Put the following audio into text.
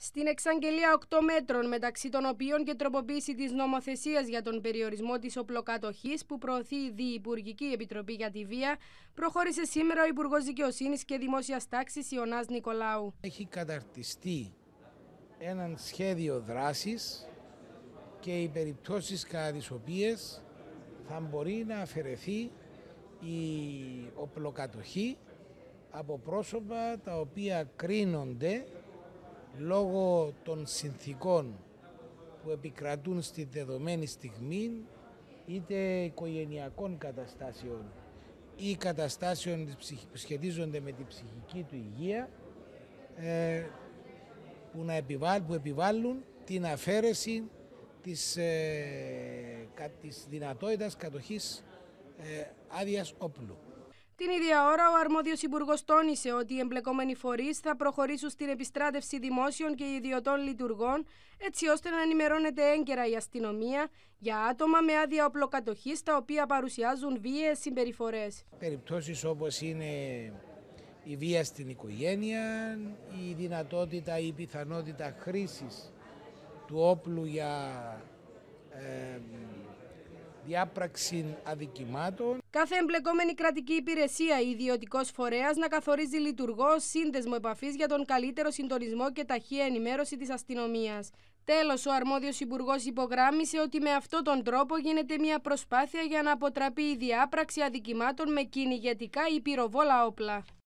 Στην εξαγγελία 8 μέτρων, μεταξύ των οποίων και τροποποίηση της νομοθεσίας για τον περιορισμό της οπλοκατοχής που προωθεί η Διευπουργική Επιτροπή για τη Βία, προχώρησε σήμερα ο Υπουργός Δικαιοσύνης και Δημόσιας Τάξης Ιωνάς Νικολάου. Έχει καταρτιστεί ένα σχέδιο δράσης και οι περιπτώσεις κατά τις οποίες θα μπορεί να αφαιρεθεί η οπλοκατοχή από πρόσωπα τα οποία κρίνονται λόγω των συνθήκων που επικρατούν στη δεδομένη στιγμή είτε οικογενειακών καταστάσεων ή καταστάσεων που σχετίζονται με την ψυχική του υγεία ε, που, να επιβάλλουν, που την αφαίρεση της, ε, της δυνατότητας κατοχής ε, άδειας όπλου. Την ίδια ώρα, ο αρμόδιος υπουργός τόνισε ότι οι εμπλεκόμενοι φορείς θα προχωρήσουν στην επιστράτευση δημόσιων και ιδιωτών λειτουργών, έτσι ώστε να ενημερώνεται έγκαιρα η αστυνομία για άτομα με άδεια οπλοκατοχής τα οποία παρουσιάζουν βίαιες συμπεριφορές. Περιπτώσεις όπως είναι η βία στην οικογένεια, η δυνατότητα ή η πιθανότητα χρήσης του όπλου για. Ε, διάπραξη αδικημάτων. Κάθε εμπλεκόμενη κρατική υπηρεσία ή ιδιωτικός φορέας να καθορίζει λειτουργό σύνδεσμο επαφής για τον καλύτερο συντονισμό και ταχεία ενημέρωση της αστυνομίας. Τέλος, ο αρμόδιος υπουργός υπογράμμισε ότι με αυτόν τον τρόπο γίνεται μια προσπάθεια για να αποτραπεί η διάπραξη αδικημάτων με κυνηγετικά ή πυροβόλα όπλα.